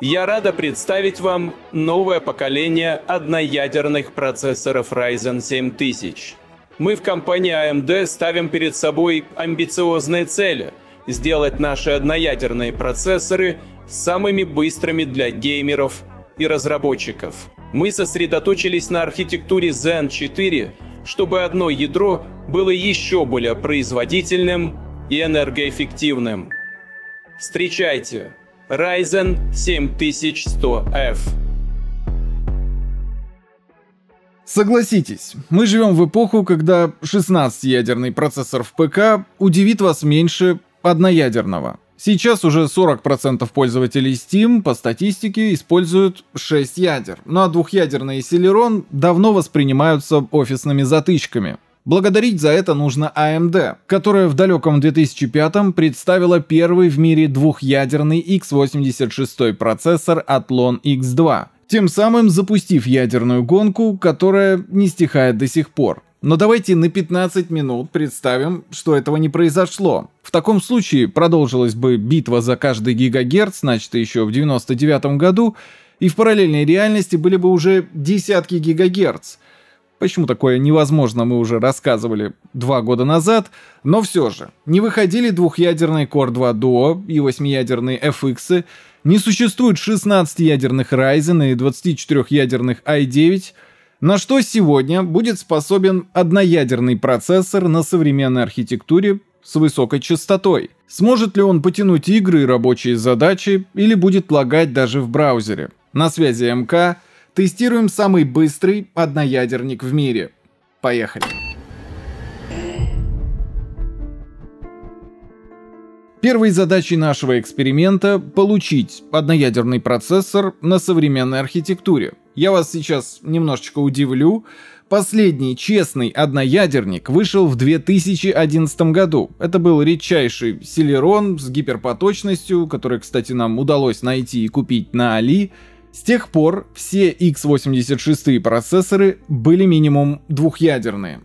я рада представить вам новое поколение одноядерных процессоров Ryzen 7000. Мы в компании AMD а ставим перед собой амбициозные цели – сделать наши одноядерные процессоры самыми быстрыми для геймеров и разработчиков. Мы сосредоточились на архитектуре Zen 4, чтобы одно ядро было еще более производительным и энергоэффективным. Встречайте! Ryzen 7100F. Согласитесь, мы живем в эпоху, когда 16-ядерный процессор в ПК удивит вас меньше одноядерного. Сейчас уже 40% пользователей Steam по статистике используют 6 ядер, ну а двухъядерный Celeron давно воспринимаются офисными затычками. Благодарить за это нужно AMD, а которая в далеком 2005-м представила первый в мире двухъядерный x86 процессор Athlon X2, тем самым запустив ядерную гонку, которая не стихает до сих пор. Но давайте на 15 минут представим, что этого не произошло. В таком случае продолжилась бы битва за каждый гигагерц, начатая еще в 99 году, и в параллельной реальности были бы уже десятки гигагерц – Почему такое невозможно, мы уже рассказывали два года назад, но все же. Не выходили двухъядерный Core 2 Duo и восьмиядерные FX, не существует 16-ядерных Ryzen и 24-ядерных i9, на что сегодня будет способен одноядерный процессор на современной архитектуре с высокой частотой. Сможет ли он потянуть игры и рабочие задачи, или будет лагать даже в браузере? На связи МК, Тестируем самый быстрый одноядерник в мире. Поехали. Первой задачей нашего эксперимента — получить одноядерный процессор на современной архитектуре. Я вас сейчас немножечко удивлю. Последний честный одноядерник вышел в 2011 году. Это был редчайший Селерон с гиперпоточностью, который, кстати, нам удалось найти и купить на Али — с тех пор все x86 процессоры были минимум двухъядерные.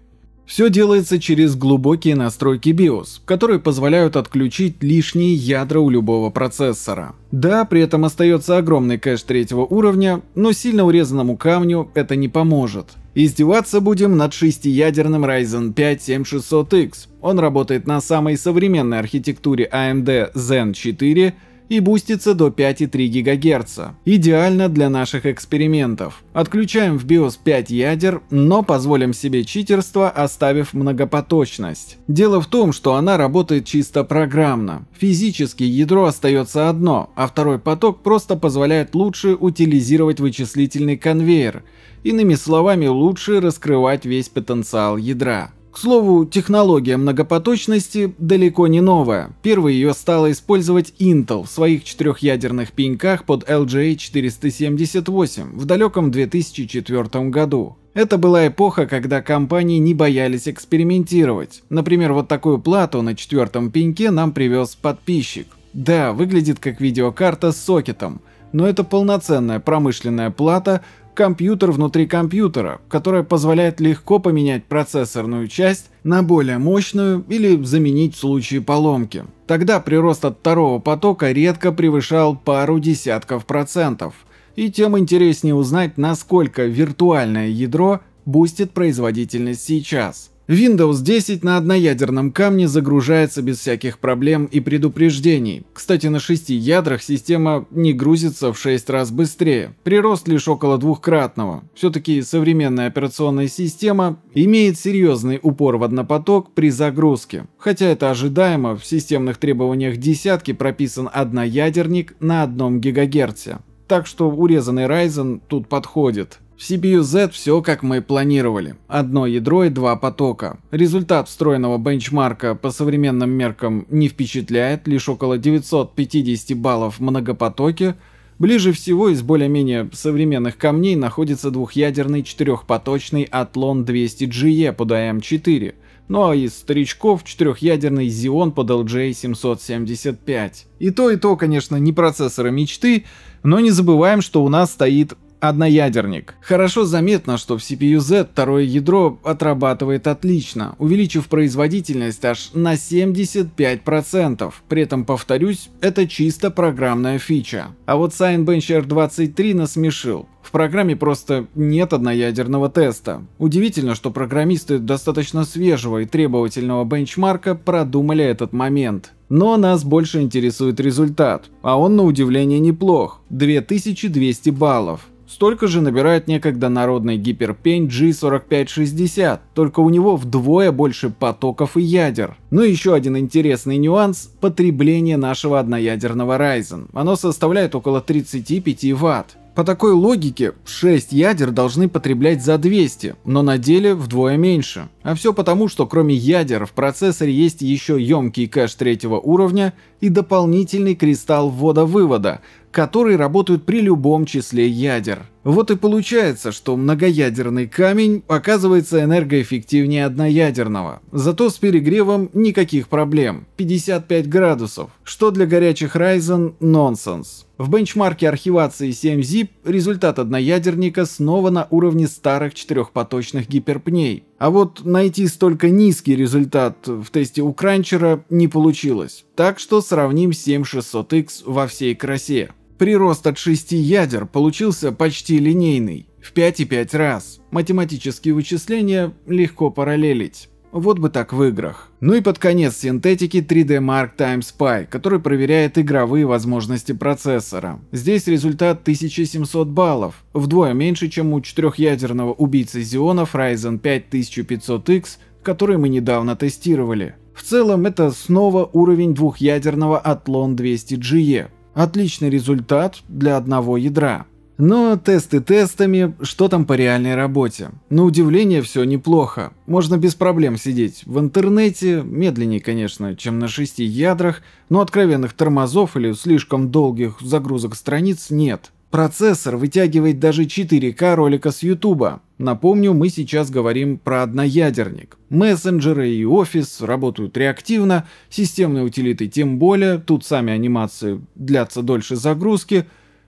Все делается через глубокие настройки BIOS, которые позволяют отключить лишние ядра у любого процессора. Да, при этом остается огромный кэш третьего уровня, но сильно урезанному камню это не поможет. Издеваться будем над шестиядерным Ryzen 5 7600X. Он работает на самой современной архитектуре AMD Zen 4 и бустится до 5,3 ГГц. Идеально для наших экспериментов. Отключаем в BIOS 5 ядер, но позволим себе читерство, оставив многопоточность. Дело в том, что она работает чисто программно. Физически ядро остается одно, а второй поток просто позволяет лучше утилизировать вычислительный конвейер. Иными словами, лучше раскрывать весь потенциал ядра. К слову, технология многопоточности далеко не новая. Первой ее стала использовать Intel в своих четырехъядерных пеньках под LGA-478 в далеком 2004 году. Это была эпоха, когда компании не боялись экспериментировать. Например, вот такую плату на четвертом пеньке нам привез подписчик. Да, выглядит как видеокарта с сокетом, но это полноценная промышленная плата компьютер внутри компьютера, которая позволяет легко поменять процессорную часть на более мощную или заменить в случае поломки. Тогда прирост от второго потока редко превышал пару десятков процентов. И тем интереснее узнать, насколько виртуальное ядро бустит производительность сейчас. Windows 10 на одноядерном камне загружается без всяких проблем и предупреждений. Кстати, на шести ядрах система не грузится в 6 раз быстрее, прирост лишь около двухкратного. Все-таки современная операционная система имеет серьезный упор в однопоток при загрузке. Хотя это ожидаемо, в системных требованиях десятки прописан одноядерник на одном гигагерце, Так что урезанный Ryzen тут подходит. В CPU Z все как мы и планировали. Одно ядро и два потока. Результат встроенного бенчмарка по современным меркам не впечатляет, лишь около 950 баллов в многопотоке. Ближе всего из более-менее современных камней находится двухъядерный четырехпоточный Атлон 200GE под AM4, а ну а из старичков четырехъядерный Xeon под LJ775. И то и то, конечно, не процессоры мечты, но не забываем, что у нас стоит одноядерник. Хорошо заметно, что в CPU-Z второе ядро отрабатывает отлично, увеличив производительность аж на 75%. При этом, повторюсь, это чисто программная фича. А вот Cinebench R23 насмешил. В программе просто нет одноядерного теста. Удивительно, что программисты достаточно свежего и требовательного бенчмарка продумали этот момент. Но нас больше интересует результат, а он на удивление неплох – 2200 баллов столько же набирает некогда народный гиперпень G4560, только у него вдвое больше потоков и ядер. Но ну еще один интересный нюанс – потребление нашего одноядерного Ryzen. Оно составляет около 35 ватт. По такой логике, 6 ядер должны потреблять за 200, но на деле вдвое меньше. А все потому, что кроме ядер в процессоре есть еще емкий кэш третьего уровня и дополнительный кристалл ввода-вывода, которые работают при любом числе ядер. Вот и получается, что многоядерный камень оказывается энергоэффективнее одноядерного, зато с перегревом никаких проблем – 55 градусов, что для горячих Ryzen – нонсенс. В бенчмарке архивации 7-ZIP результат одноядерника снова на уровне старых четырехпоточных гиперпней. А вот найти столько низкий результат в тесте у кранчера не получилось, так что сравним 7600X во всей красе. Прирост от 6 ядер получился почти линейный, в 5,5 раз. Математические вычисления легко параллелить. Вот бы так в играх. Ну и под конец синтетики 3D Mark Time Spy, который проверяет игровые возможности процессора. Здесь результат 1700 баллов, вдвое меньше, чем у четырехъядерного убийцы Xeon Ryzen 5500X, который мы недавно тестировали. В целом это снова уровень двухъядерного Athlon 200GE, Отличный результат для одного ядра. Но тесты тестами, что там по реальной работе? На удивление все неплохо. Можно без проблем сидеть в интернете, медленнее, конечно, чем на шести ядрах, но откровенных тормозов или слишком долгих загрузок страниц нет. Процессор вытягивает даже 4К ролика с YouTube. Напомню, мы сейчас говорим про одноядерник. Мессенджеры и офис работают реактивно, системные утилиты тем более, тут сами анимации длятся дольше загрузки.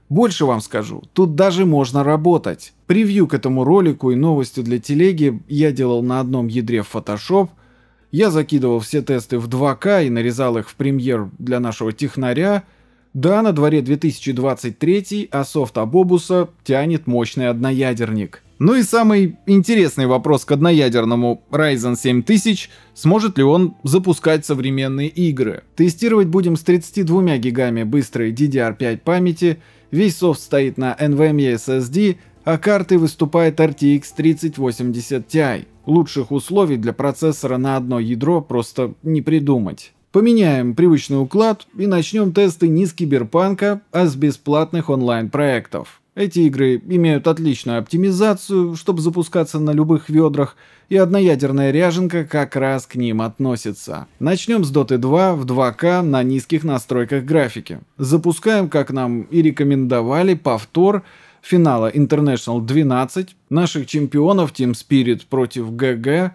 Больше вам скажу, тут даже можно работать. Превью к этому ролику и новости для телеги я делал на одном ядре в Photoshop, я закидывал все тесты в 2К и нарезал их в премьер для нашего технаря, да, на дворе 2023, а софт Абобуса тянет мощный одноядерник. Ну и самый интересный вопрос к одноядерному Ryzen 7000, сможет ли он запускать современные игры. Тестировать будем с 32 гигами быстрой DDR5 памяти, весь софт стоит на NVMe SSD, а картой выступает RTX 3080 Ti. Лучших условий для процессора на одно ядро просто не придумать. Поменяем привычный уклад и начнем тесты не с киберпанка, а с бесплатных онлайн-проектов. Эти игры имеют отличную оптимизацию, чтобы запускаться на любых ведрах, и одноядерная ряженка как раз к ним относится. Начнем с Dota 2 в 2К на низких настройках графики. Запускаем, как нам и рекомендовали, повтор финала International 12, наших чемпионов Team Spirit против GG.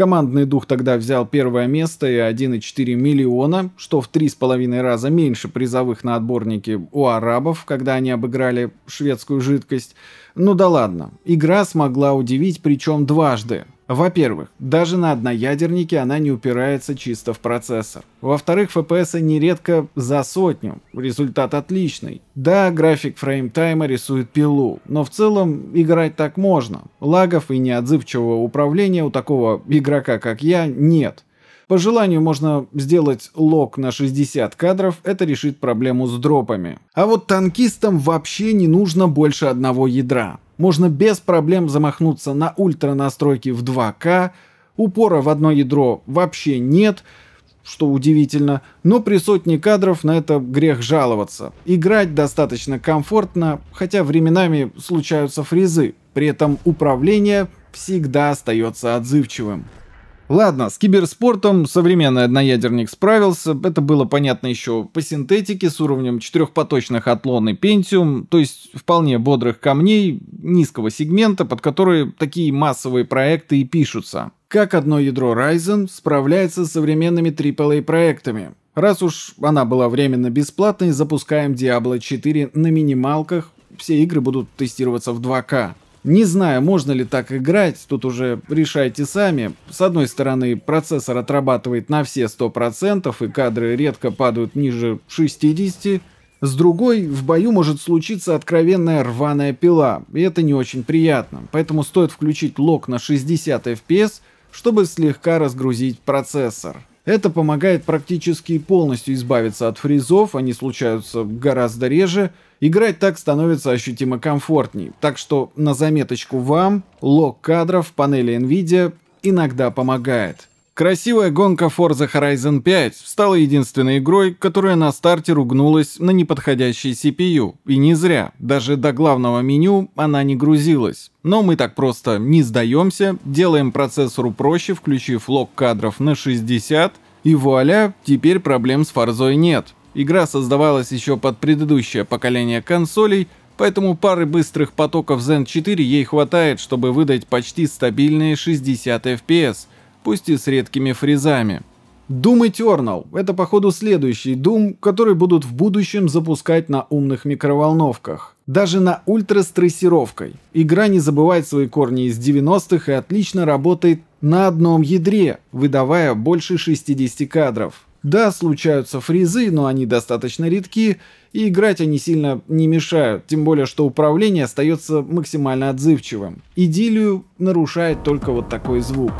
Командный дух тогда взял первое место и 1,4 миллиона, что в 3,5 раза меньше призовых на отборнике у арабов, когда они обыграли шведскую жидкость. Ну да ладно, игра смогла удивить причем дважды. Во-первых, даже на одноядернике она не упирается чисто в процессор. Во-вторых, FPS нередко за сотню, результат отличный. Да, график фреймтайма рисует пилу, но в целом играть так можно. Лагов и неотзывчивого управления у такого игрока, как я, нет. По желанию можно сделать лог на 60 кадров, это решит проблему с дропами. А вот танкистам вообще не нужно больше одного ядра можно без проблем замахнуться на ультра настройки в 2К, упора в одно ядро вообще нет, что удивительно, но при сотне кадров на это грех жаловаться. Играть достаточно комфортно, хотя временами случаются фризы, при этом управление всегда остается отзывчивым. Ладно, с киберспортом современный одноядерник справился, это было понятно еще по синтетике с уровнем четырехпоточных атлон и пентиум, то есть вполне бодрых камней низкого сегмента, под которые такие массовые проекты и пишутся. Как одно ядро Ryzen справляется с современными AAA-проектами? Раз уж она была временно бесплатной, запускаем Diablo 4 на минималках, все игры будут тестироваться в 2К. Не знаю, можно ли так играть, тут уже решайте сами. С одной стороны, процессор отрабатывает на все 100% и кадры редко падают ниже 60%. С другой, в бою может случиться откровенная рваная пила, и это не очень приятно. Поэтому стоит включить лог на 60 FPS, чтобы слегка разгрузить процессор. Это помогает практически полностью избавиться от фризов, они случаются гораздо реже. Играть так становится ощутимо комфортней. Так что на заметочку вам, лог кадров в панели NVIDIA иногда помогает. Красивая гонка Forza Horizon 5 стала единственной игрой, которая на старте ругнулась на неподходящий CPU. И не зря. Даже до главного меню она не грузилась. Но мы так просто не сдаемся, делаем процессору проще, включив лог кадров на 60, и вуаля, теперь проблем с Форзой нет. Игра создавалась еще под предыдущее поколение консолей, поэтому пары быстрых потоков Zen 4 ей хватает, чтобы выдать почти стабильные 60 FPS – пусть и с редкими фризами. Doom Eternal — это, походу, следующий Doom, который будут в будущем запускать на умных микроволновках. Даже на ультра с трассировкой. Игра не забывает свои корни из 90-х и отлично работает на одном ядре, выдавая больше 60 кадров. Да, случаются фризы, но они достаточно редки, и играть они сильно не мешают, тем более, что управление остается максимально отзывчивым. Идилию нарушает только вот такой звук.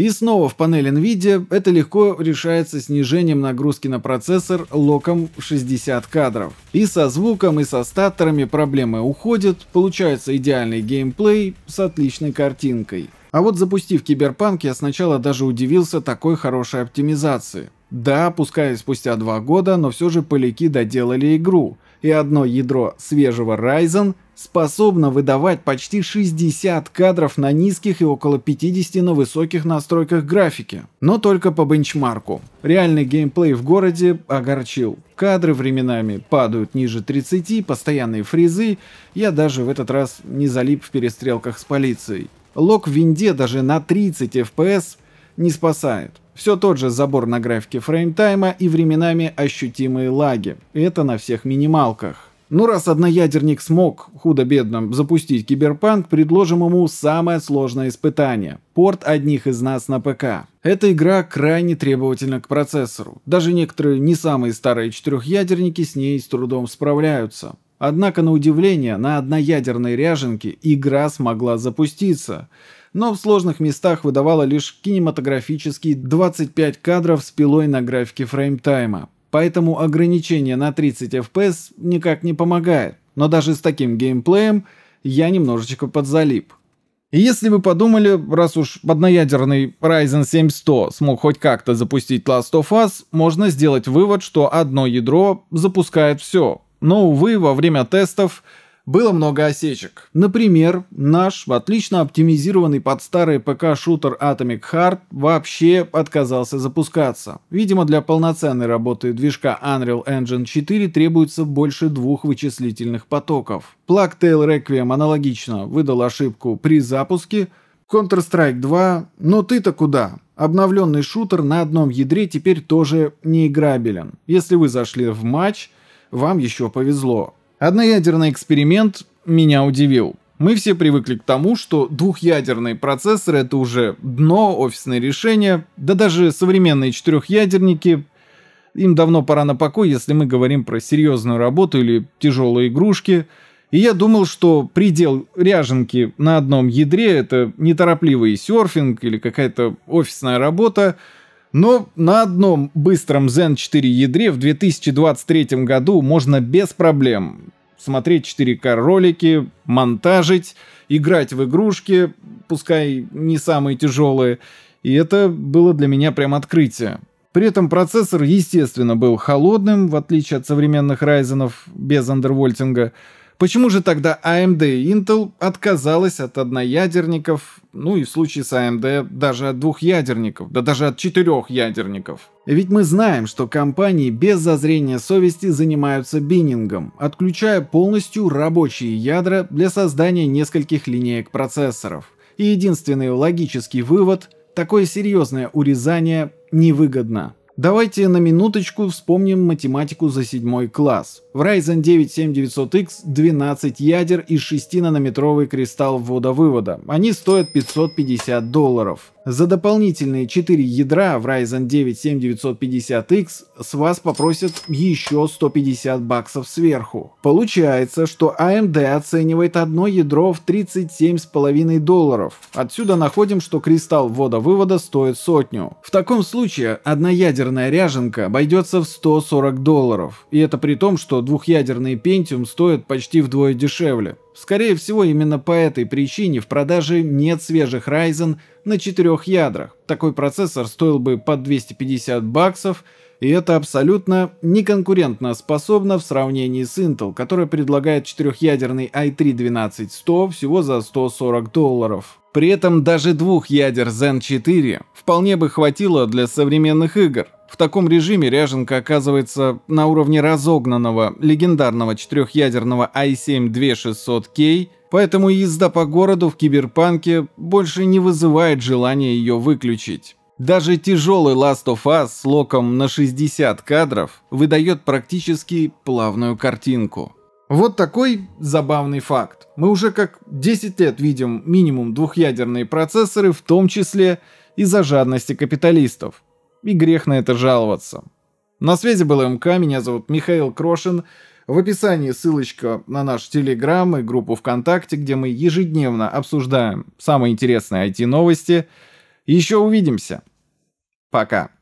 И снова в панели NVIDIA это легко решается снижением нагрузки на процессор локом 60 кадров. И со звуком, и со статорами проблемы уходят, получается идеальный геймплей с отличной картинкой. А вот запустив Киберпанк, я сначала даже удивился такой хорошей оптимизации. Да, пускай спустя два года, но все же поляки доделали игру и одно ядро свежего Ryzen способно выдавать почти 60 кадров на низких и около 50 на высоких настройках графики. Но только по бенчмарку. Реальный геймплей в городе огорчил. Кадры временами падают ниже 30, постоянные фризы. Я даже в этот раз не залип в перестрелках с полицией. Лог в винде даже на 30 FPS не спасает. Все тот же забор на графике фреймтайма и временами ощутимые лаги. Это на всех минималках. Ну, раз одноядерник смог, худо-бедно, запустить киберпанк, предложим ему самое сложное испытание – порт одних из нас на ПК. Эта игра крайне требовательна к процессору. Даже некоторые не самые старые четырехядерники с ней с трудом справляются. Однако, на удивление, на одноядерной ряженке игра смогла запуститься – но в сложных местах выдавала лишь кинематографические 25 кадров с пилой на графике фреймтайма. Поэтому ограничение на 30 FPS никак не помогает. Но даже с таким геймплеем я немножечко подзалип. И если вы подумали, раз уж одноядерный Ryzen 7 100 смог хоть как-то запустить Last of Us, можно сделать вывод, что одно ядро запускает все. Но, увы, во время тестов было много осечек. Например, наш отлично оптимизированный под старый ПК-шутер Atomic Heart вообще отказался запускаться. Видимо, для полноценной работы движка Unreal Engine 4 требуется больше двух вычислительных потоков. Plague Requiem аналогично выдал ошибку при запуске, Counter-Strike 2, но «Ну ты-то куда? Обновленный шутер на одном ядре теперь тоже неиграбелен. Если вы зашли в матч, вам еще повезло. Одноядерный эксперимент меня удивил. Мы все привыкли к тому, что двухъядерные процессоры — это уже дно, офисное решение, да даже современные четырехъядерники им давно пора на покой, если мы говорим про серьезную работу или тяжелые игрушки. И я думал, что предел ряженки на одном ядре — это неторопливый серфинг или какая-то офисная работа — но на одном быстром Zen 4 ядре в 2023 году можно без проблем смотреть 4К ролики, монтажить, играть в игрушки, пускай не самые тяжелые. И это было для меня прям открытие. При этом процессор, естественно, был холодным, в отличие от современных Ryzen без андервольтинга. Почему же тогда AMD а и Intel отказалась от одноядерников, ну и в случае с AMD а даже от двух ядерников, да даже от четырех ядерников? Ведь мы знаем, что компании без зазрения совести занимаются биннингом, отключая полностью рабочие ядра для создания нескольких линеек процессоров. И единственный логический вывод – такое серьезное урезание невыгодно. Давайте на минуточку вспомним математику за седьмой класс. В Ryzen 9 7900X 12 ядер и 6-нанометровый кристалл ввода-вывода. Они стоят 550 долларов. За дополнительные 4 ядра в Ryzen 9 7950X с вас попросят еще 150 баксов сверху. Получается, что AMD а оценивает одно ядро в 37,5 долларов. Отсюда находим, что кристалл ввода-вывода стоит сотню. В таком случае одна ядерная ряженка обойдется в 140 долларов. И это при том, что двухъядерный Pentium стоит почти вдвое дешевле. Скорее всего, именно по этой причине в продаже нет свежих Ryzen на четырех ядрах. Такой процессор стоил бы под 250 баксов, и это абсолютно неконкурентно способно в сравнении с Intel, которая предлагает четырехъядерный i3-12100 всего за 140 долларов. При этом даже двух ядер Zen 4 вполне бы хватило для современных игр. В таком режиме ряженка оказывается на уровне разогнанного легендарного четырехъядерного i7-2600K, поэтому езда по городу в киберпанке больше не вызывает желания ее выключить. Даже тяжелый Last of Us с локом на 60 кадров выдает практически плавную картинку. Вот такой забавный факт. Мы уже как 10 лет видим минимум двухъядерные процессоры, в том числе из-за жадности капиталистов. И грех на это жаловаться. На связи был МК, меня зовут Михаил Крошин. В описании ссылочка на наш Телеграм и группу ВКонтакте, где мы ежедневно обсуждаем самые интересные IT-новости. Еще увидимся. Пока.